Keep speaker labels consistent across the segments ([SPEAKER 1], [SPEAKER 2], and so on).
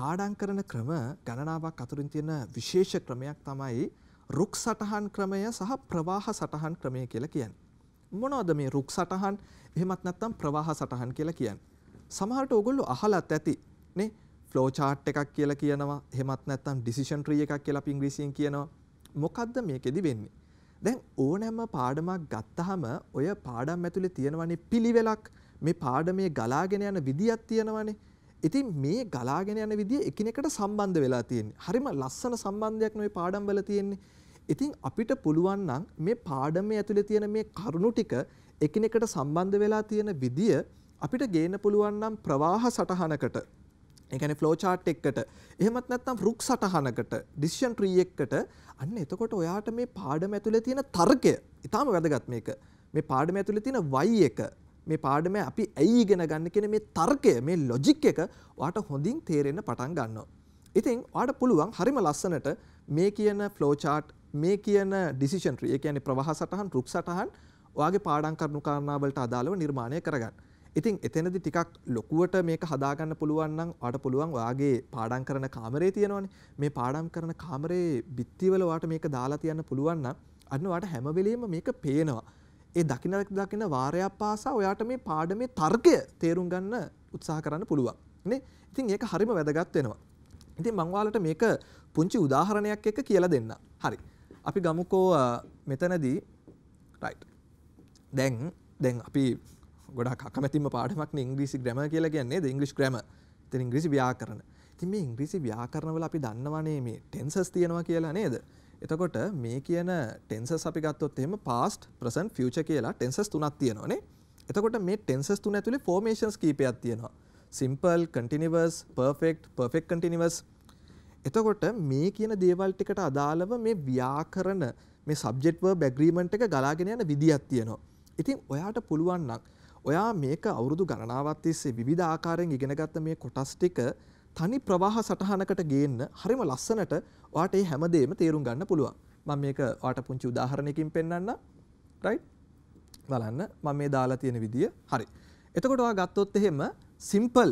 [SPEAKER 1] පාඩම් කරන ක්‍රම ගණනාවක් අතුරින් තියෙන විශේෂ ක්‍රමයක් තමයි රුක් සටහන් ක්‍රමය සහ ප්‍රවාහ සටහන් ක්‍රමය කියලා කියන්නේ. මොනවද මේ රුක් සටහන්? එහෙමත් නැත්නම් ප්‍රවාහ සටහන් කියලා කියන්නේ. සමහරට ඕගොල්ලෝ අහලත් ඇති නේ ෆ්ලෝ chart එකක් කියලා කියනවා. එහෙමත් නැත්නම් decision tree එකක් කියලා අපි ඉංග්‍රීසියෙන් කියනවා. මොකද්ද මේකෙදි වෙන්නේ? දැන් ඕනෑම පාඩමක් ගත්තාම ඔය පාඩම් ඇතුලේ තියෙනවනේ පිළිවෙලක්. මේ පාඩමේ ගලාගෙන යන විදියක් තියෙනවනේ. ඉතින් මේ ගලාගෙන යන විදිය එකිනෙකට සම්බන්ධ වෙලා තියෙන්නේ. හරිම ලස්සන සම්බන්ධයක් මේ පාඩම් වල තියෙන්නේ. ඉතින් අපිට පුළුවන් නම් මේ පාඩමේ ඇතුලේ තියෙන මේ කරුණු ටික එකිනෙකට සම්බන්ධ වෙලා තියෙන විදිය අපිට ගේන්න පුළුවන් නම් ප්‍රවාහ සටහනකට ඒ කියන්නේ ෆ්ලෝ chart එකකට එහෙමත් නැත්නම් රුක් සටහනකට decision tree එකකට අන්න එතකොට ඔයාට මේ පාඩම ඇතුලේ තියෙන තර්කය ඊටාම වැදගත් මේක. මේ පාඩම ඇතුලේ තියෙන y එක මේ පාඩම අපි ඇයි ඉගෙන ගන්න කියන මේ තර්කය මේ ලොජික් එක ඔයාට හොඳින් තේරෙන්න පටන් ගන්නවා. ඉතින් ඔයාට පුළුවන් හරිම ලස්සනට මේ කියන ෆ්ලෝ chart මේ කියන decision tree ඒ කියන්නේ ප්‍රවාහ සටහන් රුක් සටහන් ඔයාගේ පාඩම් කරනු කාරණාවලට අදාළව නිර්මාණය කරගන්න. ඉතින් එතනදි ටිකක් ලොකුවට මේක හදාගන්න පුළුවන් නම් ඔයාට පුළුවන් ඔයාගේ පාඩම් කරන කාමරේ තියෙනවනේ මේ පාඩම් කරන කාමරේ බිත්තිවල ඔයාට මේක දාලා තියන්න පුළුවන් නම් අන්න ඔයාට හැම වෙලෙම මේක පේනවා. ඒ දකින දකින වාරයක් පාසා ඔයාට මේ පාඩමේ තර්කය තේරුම් ගන්න උත්සාහ කරන්න පුළුවන්. නේ? ඉතින් ඒක හරිම වැදගත් වෙනවා. ඉතින් මම ඔයාලට මේක පුංචි උදාහරණයක් එක්ක කියලා දෙන්න. හරි. අපි ගමුකෝ මෙතනදී right. දැන් දැන් අපි ගොඩක් අකමැතිම පාඩමක් නේ ඉංග්‍රීසි ග්‍රැමර් කියලා කියන්නේ. ඒ ඉංග්‍රීසි ග්‍රැමර්. ඉතින් ඉංග්‍රීසි ව්‍යාකරණ. ඉතින් මේ ඉංග්‍රීසි ව්‍යාකරණවල අපි දන්නවනේ මේ ටෙන්සස් තියෙනවා කියලා නේද? එතකොට මේ කියන ටෙන්සස් අපි ගත්තොත් එහෙම past present future කියලා ටෙන්සස් තුනක් තියෙනවානේ. එතකොට මේ ටෙන්සස් තුන ඇතුලේ ෆෝමේෂන්ස් කීපයක් තියෙනවා. simple, continuous, perfect, perfect continuous. එතකොට මේ කියන දේවල් ටිකට අදාළව මේ ව්‍යාකරණ මේ subject verb agreement එක ගලාගෙන යන විදියක් තියෙනවා. ඉතින් ඔයාට පුළුවන් නම් ඔයා මේක අවුරුදු ගණනාවක් තිස්සේ විවිධ ආකාරයෙන් ඉගෙනගත්ත මේ කොටස් ටික තනි ප්‍රවාහ සටහනකට ගේන්න හරිම ලස්සනට ඔයාට මේ හැමදේම තේරුම් ගන්න පුළුවන්. මම මේක ඔයාට පුංචි උදාහරණයකින් පෙන්වන්නම්. right? බලන්න මම මේ දාලා තියෙන විදිය. හරි. එතකොට ඔයා ගත්තොත් එහෙම simple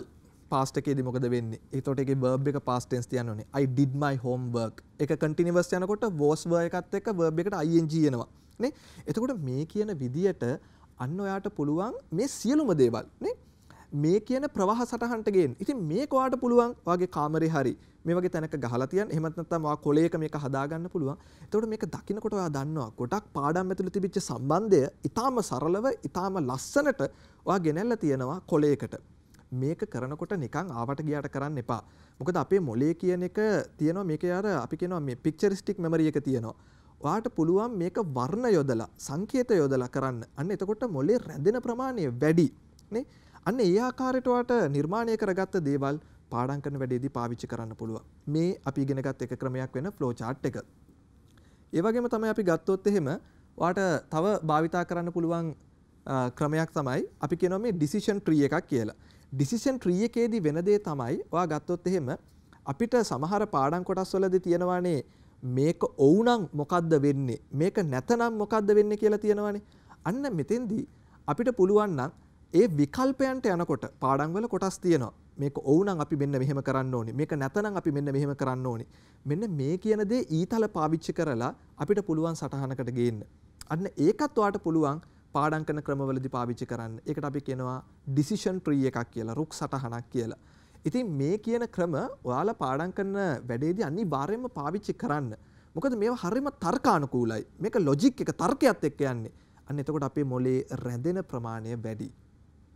[SPEAKER 1] past එකේදී මොකද වෙන්නේ? ඒතකොට ඒකේ verb එක past tense තියන්න ඕනේ. I did my homework. ඒක continuous යනකොට was were එකත් එක්ක verb එකට ing එනවා. නේ? එතකොට මේ කියන විදියට අන්න ඔයාට පුළුවන් මේ සියලුම දේවල් නේ මේ කියන ප්‍රවාහ සටහන්ට ගේන්න. ඉතින් මේක ඔයාට පුළුවන් ඔයාගේ කාමරේ හරි මේ වගේ තැනක ගහලා තියන්න. එහෙමත් නැත්නම් ඔයා කොලයක මේක හදාගන්න පුළුවන්. එතකොට මේක දකින්නකොට ඔයා දන්නවා ගොඩක් පාඩම් ඇතුළේ තිබිච්ච සම්බන්ධය ඊටාම සරලව ඊටාම ලස්සනට ඔයා ගෙනල්ලා තියෙනවා කොලයකට. මේක කරනකොට නිකං ආවට ගියාට කරන්න එපා. මොකද අපේ මොලේ කියන එක තියෙනවා මේක අර අපි කියනවා මේ පික්චරිස්ටික් මෙමරි එක තියෙනවා. ඔයාට පුළුවන් මේක වර්ණ යොදලා සංකේත යොදලා කරන්න. අන්න එතකොට මොලේ රැඳෙන ප්‍රමාණය වැඩි. නේ? අන්න ඒ ආකාරයට ඔයාට නිර්මාණය කරගත්ත දේවල් පාඩම් කරන වැඩේදී පාවිච්චි කරන්න පුළුවන්. මේ අපි ඉගෙනගත් එක ක්‍රමයක් වෙන ෆ්ලෝ chart එක. ඒ වගේම තමයි අපි ගත්තොත් එහෙම ඔයාට තව භාවිතා කරන්න පුළුවන් ක්‍රමයක් තමයි අපි කියනවා මේ decision tree එකක් කියලා. decision tree එකේදී වෙන දේ තමයි ඔයා ගත්තොත් එහෙම අපිට සමහර පාඩම් කොටස් වලදී තියෙනවානේ මේක ඔවුනම් මොකද්ද වෙන්නේ මේක නැතනම් මොකද්ද වෙන්නේ කියලා තියෙනවානේ. අන්න මෙතෙන්දී අපිට පුළුවන් නම් ඒ විකල්පයන්ට යනකොට පාඩම්වල කොටස් තියෙනවා. මේක ඔවුනම් අපි මෙන්න මෙහෙම කරන්න ඕනේ. මේක නැතනම් අපි මෙන්න මෙහෙම කරන්න ඕනේ. මෙන්න මේ කියන දේ ඊතල පාවිච්චි කරලා අපිට පුළුවන් සටහනකට ගේන්න. අන්න ඒකත් ඔයාට පුළුවන් පාඩම් කරන ක්‍රමවලදී පාවිච්චි කරන්න. ඒකට අපි කියනවා decision tree එකක් කියලා, රුක් සටහනක් කියලා. ඉතින් මේ කියන ක්‍රම ඔයාලා පාඩම් කරන වැඩේදී අනිවාර්යයෙන්ම පාවිච්චි කරන්න. මොකද මේවා හරියම තර්කානුකූලයි. මේක ලොජික් එක තර්කයක් එක්ක යන්නේ. අන්න එතකොට අපේ මොලේ රැඳෙන ප්‍රමාණය වැඩි.